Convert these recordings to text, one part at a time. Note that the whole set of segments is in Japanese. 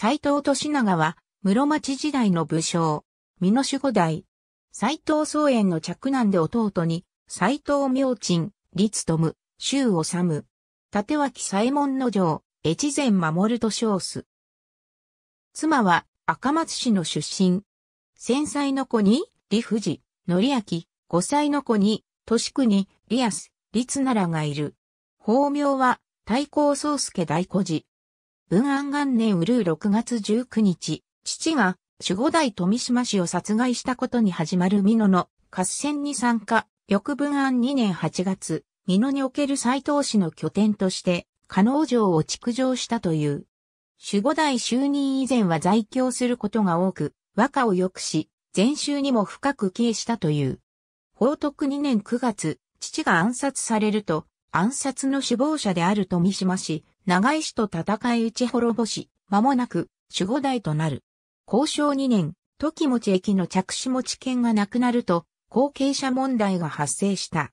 斎藤利長は、室町時代の武将、美濃守護代。斎藤宗園の嫡男で弟に、斎藤明鎮、立友、周治、立脇左衛門の城、越前守と称す。妻は、赤松市の出身。戦災の子に、李富士、則明、五歳の子に、年区に、リアス、律奈良がいる。法名は、太閤宗介大孤児。文安元年うるう6月19日、父が守護代富島氏を殺害したことに始まる美濃の合戦に参加、翌文安2年8月、美濃における斎藤氏の拠点として、加納城を築城したという。守護代就任以前は在京することが多く、和歌を良くし、禅宗にも深く帰依したという。宝徳2年9月、父が暗殺されると、暗殺の首謀者である富島氏、長井氏と戦い打ち滅ぼし、間もなく守護代となる。交渉2年、時持駅の着手持ち券がなくなると、後継者問題が発生した。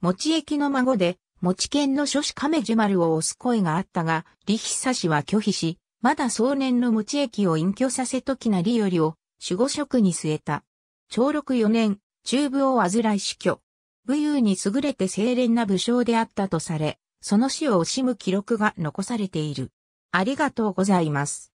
持駅の孫で、持券の諸子亀樹丸を押す声があったが、李久氏は拒否し、まだ壮年の持駅を隠居させ時なりよりを守護職に据えた。長禄4年、中部を患い死去。武勇に優れて清廉な武将であったとされ、その死を惜しむ記録が残されている。ありがとうございます。